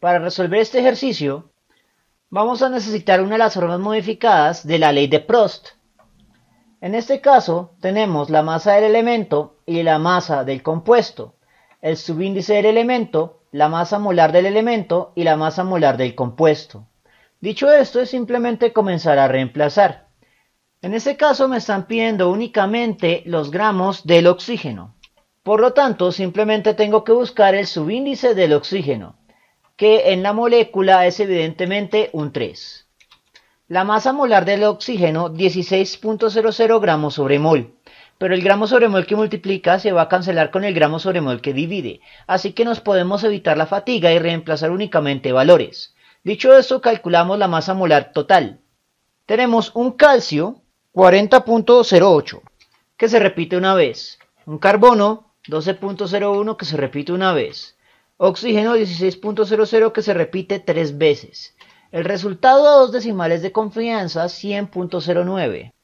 Para resolver este ejercicio, vamos a necesitar una de las formas modificadas de la ley de Prost. En este caso, tenemos la masa del elemento y la masa del compuesto, el subíndice del elemento, la masa molar del elemento y la masa molar del compuesto. Dicho esto, es simplemente comenzar a reemplazar. En este caso me están pidiendo únicamente los gramos del oxígeno. Por lo tanto, simplemente tengo que buscar el subíndice del oxígeno que en la molécula es evidentemente un 3. La masa molar del oxígeno 16.00 gramos sobre mol, pero el gramo sobre mol que multiplica se va a cancelar con el gramo sobre mol que divide, así que nos podemos evitar la fatiga y reemplazar únicamente valores. Dicho esto, calculamos la masa molar total. Tenemos un calcio 40.08 que se repite una vez, un carbono 12.01 que se repite una vez, Oxígeno 16.00 que se repite tres veces. El resultado a dos decimales de confianza 100.09,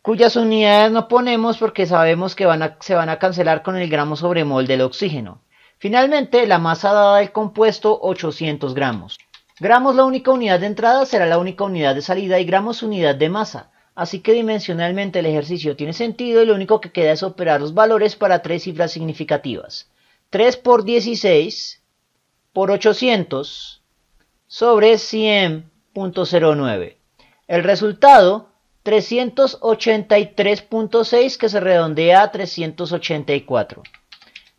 cuyas unidades no ponemos porque sabemos que se van a cancelar con el gramo sobre mol del oxígeno. Finalmente, la masa dada del compuesto 800 gramos. Gramos la única unidad de entrada será la única unidad de salida y gramos unidad de masa. Así que dimensionalmente el ejercicio tiene sentido y lo único que queda es operar los valores para tres cifras significativas. 3 por 16 por 800 sobre 100.09. El resultado, 383.6 que se redondea a 384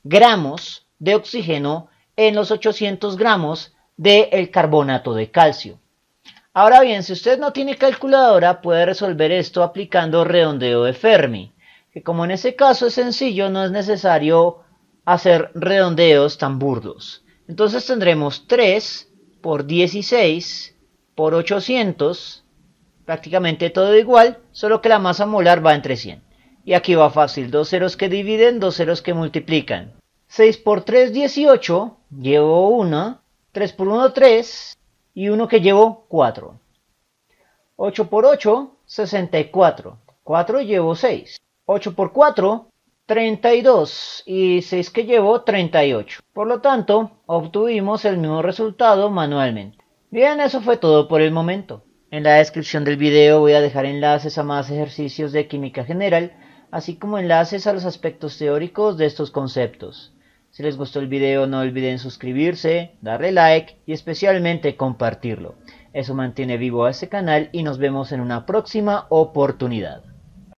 gramos de oxígeno en los 800 gramos del carbonato de calcio. Ahora bien, si usted no tiene calculadora, puede resolver esto aplicando redondeo de Fermi, que como en ese caso es sencillo, no es necesario hacer redondeos tan burdos. Entonces tendremos 3 por 16 por 800, prácticamente todo igual, solo que la masa molar va entre 100. Y aquí va fácil, dos ceros que dividen, dos ceros que multiplican. 6 por 3, 18, llevo 1, 3 por 1, 3, y 1 que llevo 4. 8 por 8, 64, 4 llevo 6. 8 por 4, 32 y 6 que llevó 38. Por lo tanto, obtuvimos el mismo resultado manualmente. Bien, eso fue todo por el momento. En la descripción del video voy a dejar enlaces a más ejercicios de química general, así como enlaces a los aspectos teóricos de estos conceptos. Si les gustó el video no olviden suscribirse, darle like y especialmente compartirlo. Eso mantiene vivo a este canal y nos vemos en una próxima oportunidad.